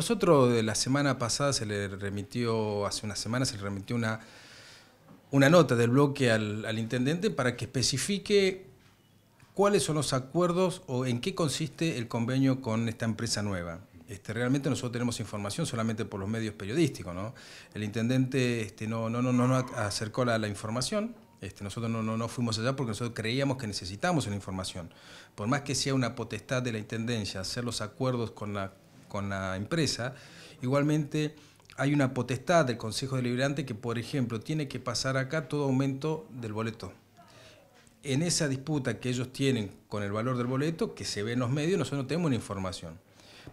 Nosotros de la semana pasada se le remitió, hace una semana se le remitió una, una nota del bloque al, intendente para que especifique cuáles son los acuerdos o en qué consiste el convenio con esta empresa nueva. Este, realmente nosotros tenemos información solamente por los medios periodísticos, ¿no? El intendente este, no, no, no, no acercó la, la información, este, nosotros no, no, fuimos allá porque nosotros creíamos que necesitamos la información. Por más que sea una potestad de la Intendencia hacer los acuerdos con la con la empresa, igualmente hay una potestad del Consejo Deliberante que, por ejemplo, tiene que pasar acá todo aumento del boleto. En esa disputa que ellos tienen con el valor del boleto, que se ve en los medios, nosotros no tenemos la información.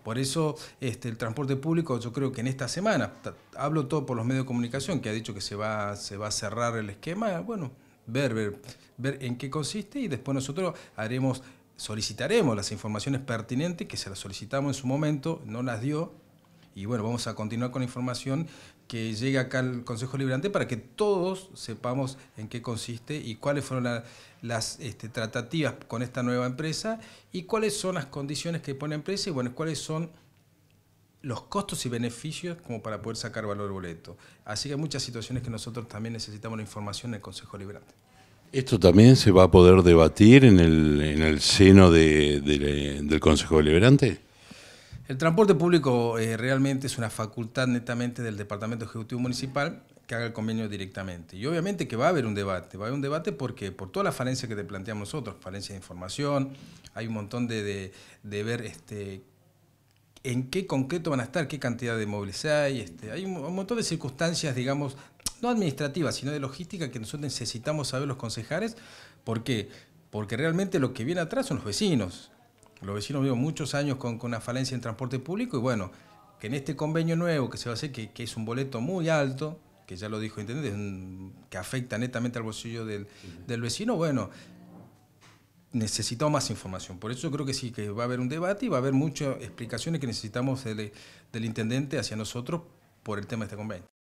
Por eso este, el transporte público, yo creo que en esta semana, hablo todo por los medios de comunicación, que ha dicho que se va, se va a cerrar el esquema, bueno, ver, ver, ver en qué consiste y después nosotros haremos solicitaremos las informaciones pertinentes que se las solicitamos en su momento, no las dio. Y bueno, vamos a continuar con la información que llega acá al Consejo Liberante para que todos sepamos en qué consiste y cuáles fueron las este, tratativas con esta nueva empresa y cuáles son las condiciones que pone la empresa y bueno, cuáles son los costos y beneficios como para poder sacar valor boleto. Así que hay muchas situaciones que nosotros también necesitamos la información del Consejo Liberante. Esto también se va a poder debatir en el, en el seno del Consejo Deliberante. El transporte público eh, realmente es una facultad netamente del Departamento Ejecutivo Municipal que haga el convenio directamente. Y obviamente que va a haber un debate, va a haber un debate porque por todas las falencias que te planteamos nosotros, falencia de información, hay un montón de, de, ver este, en qué concreto van a estar, qué cantidad de móviles hay, este, hay un, montón de circunstancias, digamos, no administrativa, sino de logística que nosotros necesitamos saber los concejales. ¿Por qué? Porque realmente lo que viene atrás son los vecinos. Los vecinos viven muchos años con, una falencia en transporte público y bueno, que en este convenio nuevo que se va a hacer, que, es un boleto muy alto, que ya lo dijo el intendente, que afecta netamente al bolsillo del, vecino, bueno, necesitamos más información. Por eso yo creo que sí, que va a haber un debate y va a haber muchas explicaciones que necesitamos del, del intendente hacia nosotros por el tema de este convenio.